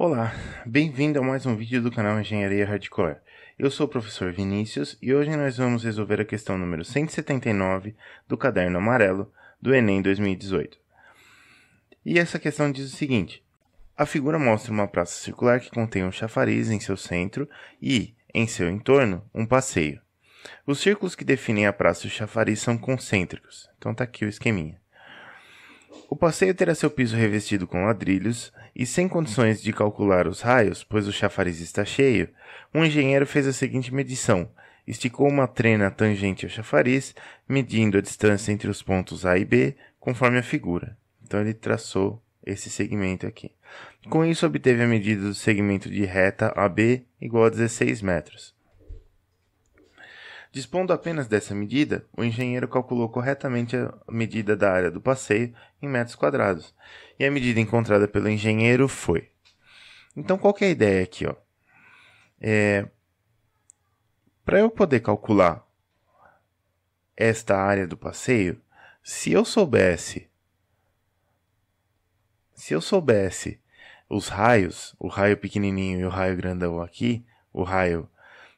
Olá, bem-vindo a mais um vídeo do canal Engenharia Hardcore. Eu sou o professor Vinícius e hoje nós vamos resolver a questão número 179 do caderno amarelo do Enem 2018. E essa questão diz o seguinte: a figura mostra uma praça circular que contém um chafariz em seu centro e, em seu entorno, um passeio. Os círculos que definem a praça e o chafariz são concêntricos, então está aqui o esqueminha. O passeio terá seu piso revestido com ladrilhos e sem condições de calcular os raios, pois o chafariz está cheio, um engenheiro fez a seguinte medição. Esticou uma trena tangente ao chafariz, medindo a distância entre os pontos A e B, conforme a figura. Então ele traçou esse segmento aqui. Com isso, obteve a medida do segmento de reta AB igual a 16 metros. Dispondo apenas dessa medida, o engenheiro calculou corretamente a medida da área do passeio em metros quadrados, e a medida encontrada pelo engenheiro foi. Então, qual é a ideia aqui? Ó? É... Para eu poder calcular esta área do passeio, se eu soubesse, se eu soubesse os raios, o raio pequenininho e o raio grandão aqui, o raio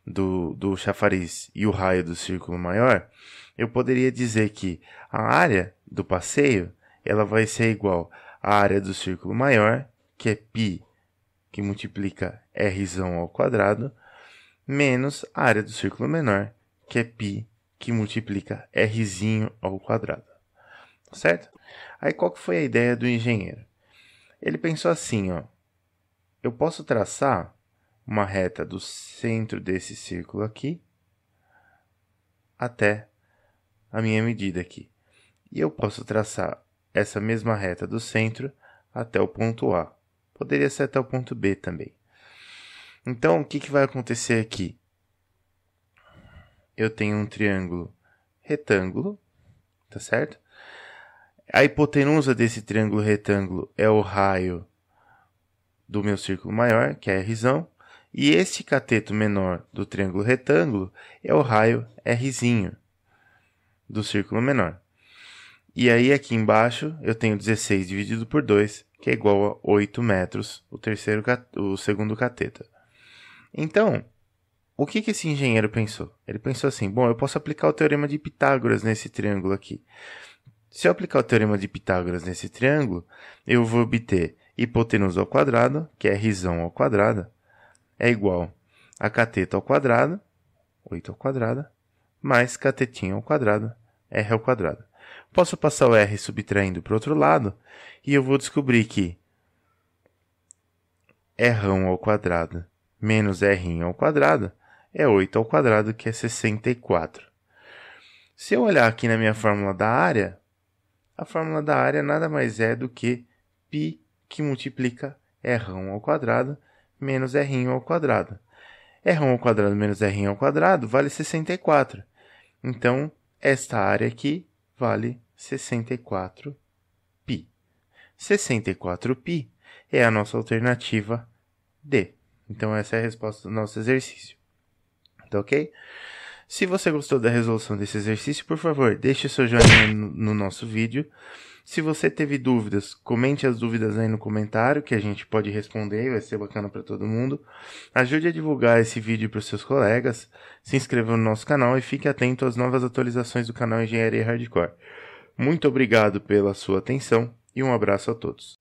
do, do chafariz e o raio do círculo maior, eu poderia dizer que a área do passeio ela vai ser igual à área do círculo maior, que é π, que multiplica r ao quadrado, menos a área do círculo menor, que é π, que multiplica rzinho ao quadrado. Certo? Aí qual que foi a ideia do engenheiro? Ele pensou assim, ó, eu posso traçar uma reta do centro desse círculo aqui até a minha medida aqui. E eu posso traçar essa mesma reta do centro até o ponto A. Poderia ser até o ponto B também. Então, o que, que vai acontecer aqui? Eu tenho um triângulo retângulo, tá certo? A hipotenusa desse triângulo retângulo é o raio do meu círculo maior, que é R. E esse cateto menor do triângulo retângulo é o raio Rzinho do círculo menor. E aí aqui embaixo eu tenho 16 dividido por 2, que é igual a 8 metros, o, terceiro, o segundo cateta. Então, o que, que esse engenheiro pensou? Ele pensou assim: bom, eu posso aplicar o teorema de Pitágoras nesse triângulo aqui. Se eu aplicar o teorema de Pitágoras nesse triângulo, eu vou obter hipotenusa ao quadrado, que é rizão ao quadrado, é igual a cateta ao quadrado, 8 ao quadrado, mais catetinha ao quadrado, r ao quadrado. Posso passar o r subtraindo para o outro lado e eu vou descobrir que r ao quadrado menos r ao quadrado é 8 ao quadrado, que é 64. Se eu olhar aqui na minha fórmula da área, a fórmula da área nada mais é do que π que multiplica r ao quadrado menos r ao quadrado. r ao quadrado menos r ao quadrado vale 64. Então, esta área aqui vale 64 π. 64 π é a nossa alternativa D. Então, essa é a resposta do nosso exercício. Tá ok? Se você gostou da resolução desse exercício, por favor, deixe seu joinha no, no nosso vídeo. Se você teve dúvidas, comente as dúvidas aí no comentário que a gente pode responder, vai ser bacana para todo mundo. Ajude a divulgar esse vídeo para os seus colegas, se inscreva no nosso canal e fique atento às novas atualizações do canal Engenharia Hardcore. Muito obrigado pela sua atenção e um abraço a todos.